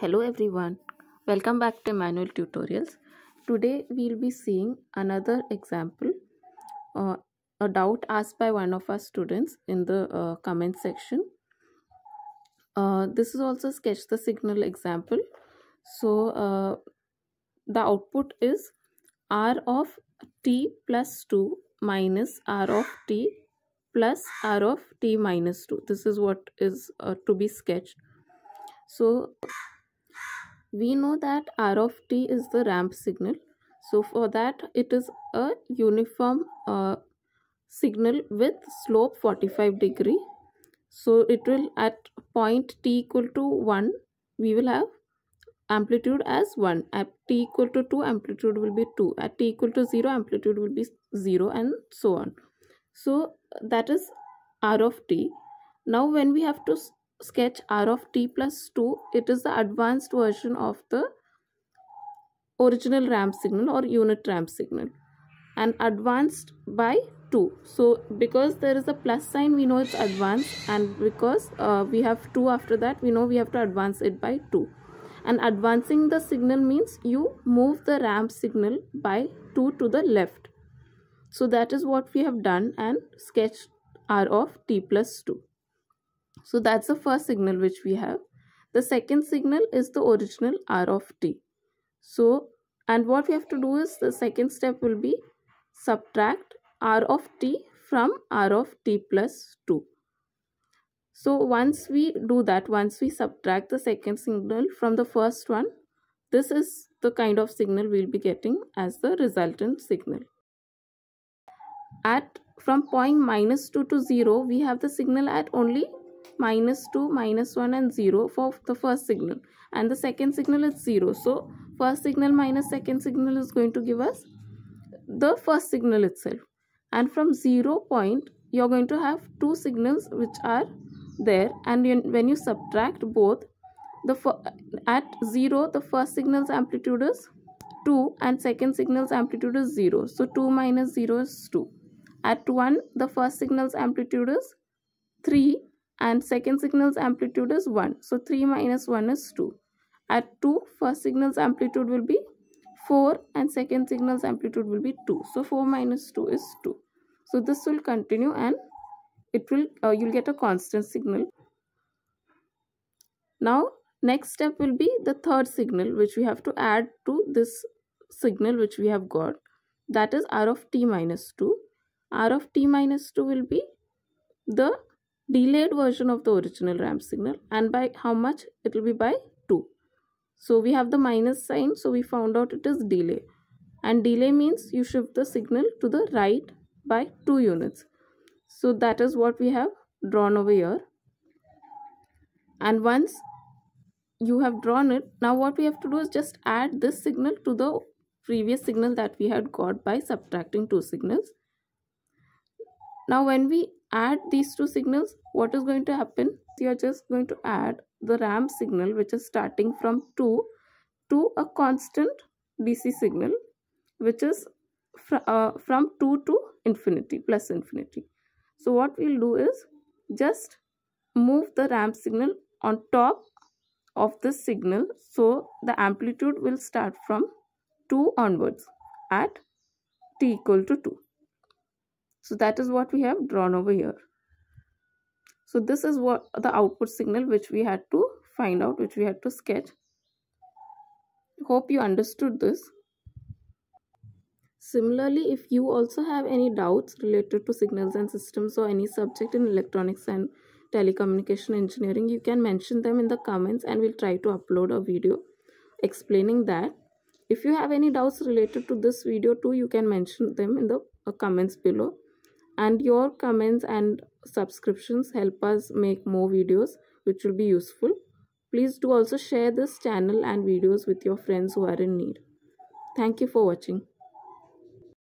hello everyone welcome back to manual tutorials today we'll be seeing another example uh, a doubt asked by one of our students in the uh, comment section uh, this is also sketch the signal example so uh, the output is r of t plus 2 minus r of t plus r of t minus 2 this is what is uh, to be sketched so we know that r of t is the ramp signal so for that it is a uniform uh, signal with slope 45 degree so it will at point t equal to 1 we will have amplitude as 1 at t equal to 2 amplitude will be 2 at t equal to 0 amplitude will be 0 and so on so that is r of t now when we have to sketch r of t plus 2 it is the advanced version of the original ramp signal or unit ramp signal and advanced by 2 so because there is a plus sign we know it's advanced and because uh, we have 2 after that we know we have to advance it by 2 and advancing the signal means you move the ramp signal by 2 to the left so that is what we have done and sketched r of t plus 2 so that's the first signal which we have. The second signal is the original R of t. So and what we have to do is the second step will be subtract R of t from R of t plus 2. So once we do that, once we subtract the second signal from the first one, this is the kind of signal we'll be getting as the resultant signal. At from point minus 2 to 0, we have the signal at only minus 2, minus 1 and 0 for the first signal. And the second signal is 0. So, first signal minus second signal is going to give us the first signal itself. And from 0 point, you are going to have two signals which are there. And when you subtract both, the at 0, the first signal's amplitude is 2 and second signal's amplitude is 0. So, 2 minus 0 is 2. At 1, the first signal's amplitude is 3 and second signal's amplitude is 1. So 3 minus 1 is 2. At 2, first signal's amplitude will be 4 and second signal's amplitude will be 2. So 4 minus 2 is 2. So this will continue and it will uh, you'll get a constant signal. Now next step will be the third signal which we have to add to this signal which we have got that is r of t minus 2. r of t minus 2 will be the delayed version of the original ramp signal and by how much it will be by 2 so we have the minus sign so we found out it is delay and delay means you shift the signal to the right by 2 units so that is what we have drawn over here and once you have drawn it now what we have to do is just add this signal to the previous signal that we had got by subtracting two signals now when we add these two signals, what is going to happen? You are just going to add the ramp signal which is starting from 2 to a constant DC signal which is fr uh, from 2 to infinity plus infinity. So what we'll do is just move the ramp signal on top of the signal so the amplitude will start from 2 onwards at t equal to 2 so that is what we have drawn over here so this is what the output signal which we had to find out which we had to sketch hope you understood this similarly if you also have any doubts related to signals and systems or any subject in electronics and telecommunication engineering you can mention them in the comments and we'll try to upload a video explaining that if you have any doubts related to this video too you can mention them in the uh, comments below and your comments and subscriptions help us make more videos which will be useful. Please do also share this channel and videos with your friends who are in need. Thank you for watching.